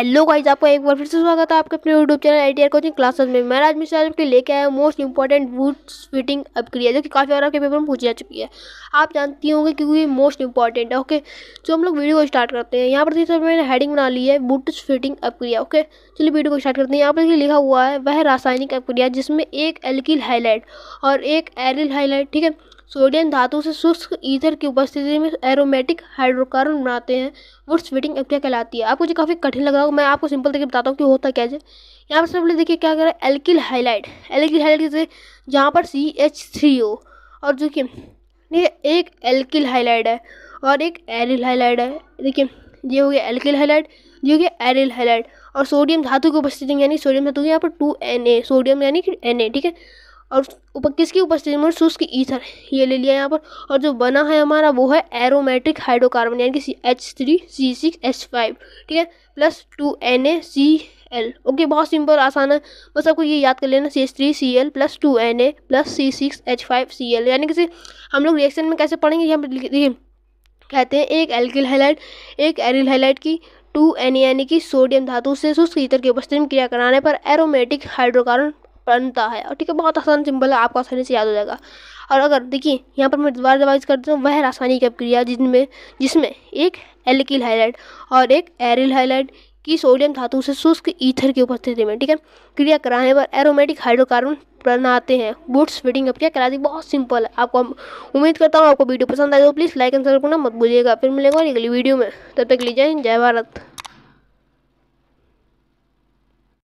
hello guys आपका एक बार फिर से स्वागत है आपके अपने YouTube channel I T R coaching classes में मैं आज मिश्रा आपके लेके आया मोस्ट इंपॉर्टेंट वुड्स फिटिंग अपक्रिया जो कि काफ़ी बार आपके पेपर में पूछी जा चुकी है आप जानती होंगे क्योंकि ये मोस्ट इंपॉर्टेंट है ओके जो तो हम लोग वीडियो को स्टार्ट करते हैं यहाँ पर देखिए मैंने हेडिंग बना ली है बूट्स फिटिंग अपक्रिया ओके चलिए वीडियो को स्टार्ट करते हैं यहाँ पर देखिए लिखा हुआ है वह रासायनिक अपक्रिया जिसमें एक एल्किल हाईलाइट और एक एरिल हाईलाइट ठीक है सोडियम धातु से शुष्क ईथर की उपस्थिति में एरोमेटिक हाइड्रोकार्बन बनाते हैं वो स्वीटिंग प्रक्रिया कहलाती है आपको जो काफ़ी कठिन लग रहा हो मैं आपको सिंपल तरीके बताता हूँ कि होता क्या है यहाँ पर सबसे देखिए क्या कर रहा है एल्किल हाईलाइट एल्किल हाईलाइट जैसे जहाँ पर सी एच थ्री ओ और जो कि देखिए एक एल्किल हाईलाइट है और एक एरिल हाईलाइट है देखिए ये हो गया एल्किल हाईलाइट ये हो गया एरिल हाईलाइट और सोडियम धातु की उपस्थिति यानी सोडियम धातु यहाँ पर टू एन ए सोडियम यानी कि एन ए ठीक है और ऊपर किसकी उपस्थिति में शुष्क ईथर ये ले लिया यहाँ पर और जो बना है हमारा वो है एरोमेटिक हाइड्रोकार्बन यानी कि H three C six H five ठीक है plus two N A C L okay बहुत सिंपल आसान है बस आपको ये याद कर लेना C H three C L plus two N A plus C six H five C L यानी कि हम लोग रिएक्शन में कैसे पढ़ेंगे यहाँ पर देखिए कहते हैं एक एल्किल हाइलाइट एक एरिल हाइलाइट की टू एन यानी कि सोडियम धातु से शुष्क ईथर के उपस्थिति में क्रिया कराने पर एरोमेटिक हाइड्रोकार्बन बनता है और ठीक है बहुत आसान सिंपल है आपको आसानी से याद हो जाएगा और अगर देखिए यहाँ पर मैं दोबारा दोबारा करता हूँ वह रासायनिक अपक्रिया जिनमें जिसमें एक एल्किल हाईलाइट और एक एरिल हाईलाइट की सोडियम धातु से शुष्क ईथर की उपस्थिति में ठीक है क्रिया कराने पर एरोमेटिक हाइड्रोकार्बन बनाते हैं बूट्स फिटिंग अपक्रिया कहलाती बहुत सिंपल है आपको उम्मीद करता हूँ आपको वीडियो पसंद आए तो प्लीज़ लाइक एंड सब्सक्राइब करना मत भूलिएगा फिर मिलेगा अगली वीडियो में तब तक लीजिए जय भारत